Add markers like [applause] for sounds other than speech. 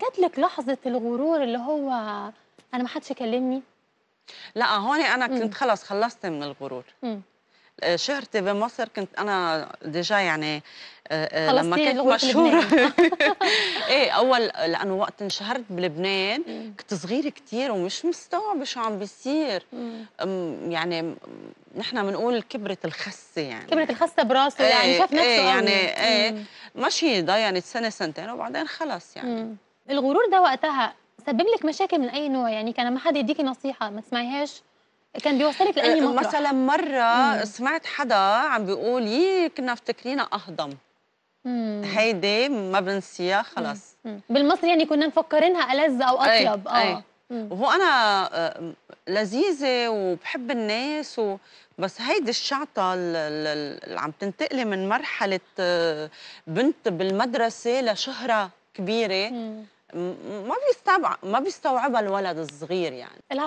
جات لك لحظه الغرور اللي هو انا ما حدش كلمني لا هون انا كنت خلص خلصت من الغرور آه، شهرتي بمصر كنت انا ديجا يعني آه، آه، لما كنت مشهوره [laughs] ايه اول لانه وقت انشهرت بلبنان كنت صغيره كثير ومش مستوعبه شو عم بيصير يعني نحن بنقول كبرت الخسه يعني كبرت الخسه براسه يعني إيه، شاف نفسه ايه يعني ايه ماشي ضيعت سنه سنتين وبعدين خلص يعني مم. الغرور ده وقتها سبب لك مشاكل من اي نوع يعني كان ما حد يديكي نصيحه ما تسمعيهاش كان بيوصلك لاني أه، مطرح مثلا مره مم. سمعت حدا عم بيقول يي كنا مفتكرينا اهضم هيدي ما بنسيها خلص بالمصري يعني كنا مفكرينها ألذ او اطيب اه أي. وهو انا آه، لذيذه وبحب الناس و... بس هيدي الشعطه اللي عم تنتقلي من مرحله آه، بنت بالمدرسه لشهره كبيره مم. ما بيستوعب ما بيستوعبها الولد الصغير يعني